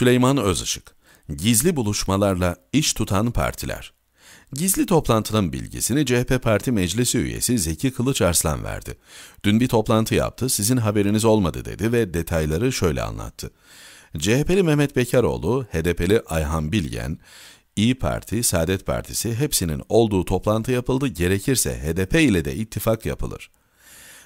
Süleyman Özışık, gizli buluşmalarla iş tutan partiler. Gizli toplantının bilgisini CHP Parti Meclisi üyesi Zeki Kılıçarslan verdi. Dün bir toplantı yaptı, sizin haberiniz olmadı dedi ve detayları şöyle anlattı. CHP'li Mehmet Bekaroğlu, HDP'li Ayhan Bilgen, İyi Parti, Saadet Partisi hepsinin olduğu toplantı yapıldı. Gerekirse HDP ile de ittifak yapılır.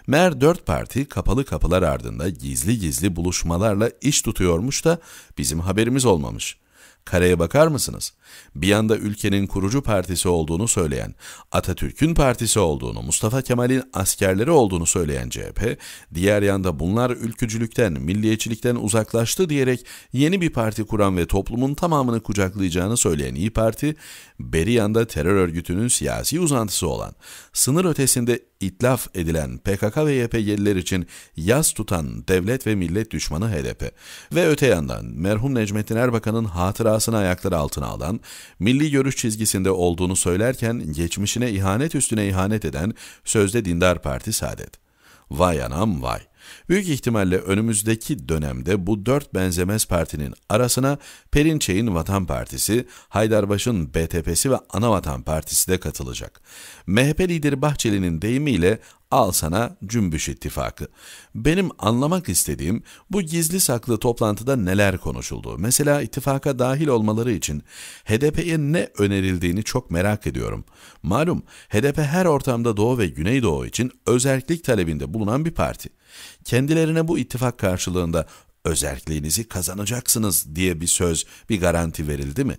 Mer dört parti kapalı kapılar ardında gizli gizli buluşmalarla iş tutuyormuş da bizim haberimiz olmamış. Kareye bakar mısınız? Bir yanda ülkenin kurucu partisi olduğunu söyleyen, Atatürk'ün partisi olduğunu, Mustafa Kemal'in askerleri olduğunu söyleyen CHP, diğer yanda bunlar ülkücülükten, milliyetçilikten uzaklaştı diyerek yeni bir parti kuran ve toplumun tamamını kucaklayacağını söyleyen İyi Parti, beri yanda terör örgütünün siyasi uzantısı olan, sınır ötesinde itlaf edilen PKK ve YPG'liler için yaz tutan devlet ve millet düşmanı HDP ve öte yandan merhum Necmettin Erbakan'ın hatırasını ayakları altına alan, milli görüş çizgisinde olduğunu söylerken geçmişine ihanet üstüne ihanet eden sözde dindar parti Saadet. Vay anam vay. Büyük ihtimalle önümüzdeki dönemde bu dört benzemez partinin arasına Perinçey'in Vatan Partisi, Haydarbaş'ın BTP'si ve Anavatan Partisi de katılacak. MHP lideri Bahçeli'nin deyimiyle Al sana Cümbüş İttifakı. Benim anlamak istediğim bu gizli saklı toplantıda neler konuşuldu. Mesela ittifaka dahil olmaları için HDP'ye ne önerildiğini çok merak ediyorum. Malum HDP her ortamda Doğu ve Güneydoğu için özellik talebinde bulunan bir parti. Kendilerine bu ittifak karşılığında özelliğinizi kazanacaksınız diye bir söz, bir garanti verildi mi?''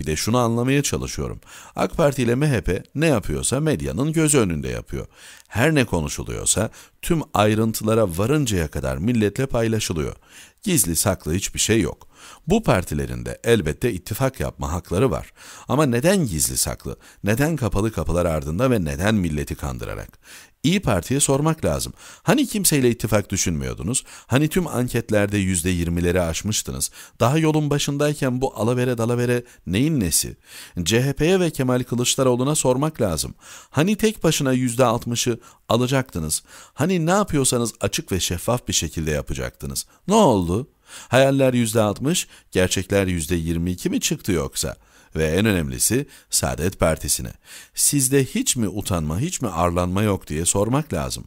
Bir de şunu anlamaya çalışıyorum. AK Parti ile MHP ne yapıyorsa medyanın göz önünde yapıyor. Her ne konuşuluyorsa tüm ayrıntılara varıncaya kadar milletle paylaşılıyor. Gizli saklı hiçbir şey yok. Bu partilerinde elbette ittifak yapma hakları var. Ama neden gizli saklı, neden kapalı kapılar ardında ve neden milleti kandırarak? İyi Parti'ye sormak lazım. Hani kimseyle ittifak düşünmüyordunuz? Hani tüm anketlerde yüzde %20'leri aşmıştınız? Daha yolun başındayken bu alavere dalavere neyin nesi? CHP'ye ve Kemal Kılıçdaroğlu'na sormak lazım. Hani tek başına yüzde altmışı alacaktınız. Hani ne yapıyorsanız açık ve şeffaf bir şekilde yapacaktınız. Ne oldu? Hayaller %60, gerçekler %22 mi çıktı yoksa? ve en önemlisi Saadet Partisi'ne. Sizde hiç mi utanma, hiç mi arlanma yok diye sormak lazım.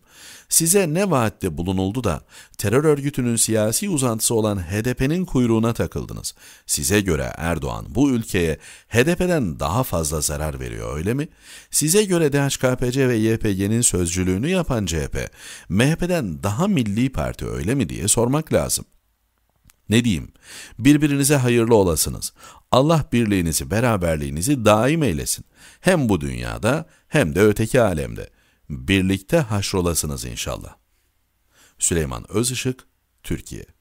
Size ne vaatte bulunuldu da terör örgütünün siyasi uzantısı olan HDP'nin kuyruğuna takıldınız. Size göre Erdoğan bu ülkeye HDP'den daha fazla zarar veriyor öyle mi? Size göre DHKPC ve YPG'nin sözcülüğünü yapan CHP, MHP'den daha milli parti öyle mi diye sormak lazım. Ne diyeyim? Birbirinize hayırlı olasınız. Allah birliğinizi, beraberliğinizi daim eylesin. Hem bu dünyada hem de öteki alemde. Birlikte haşrolasınız inşallah. Süleyman Özışık, Türkiye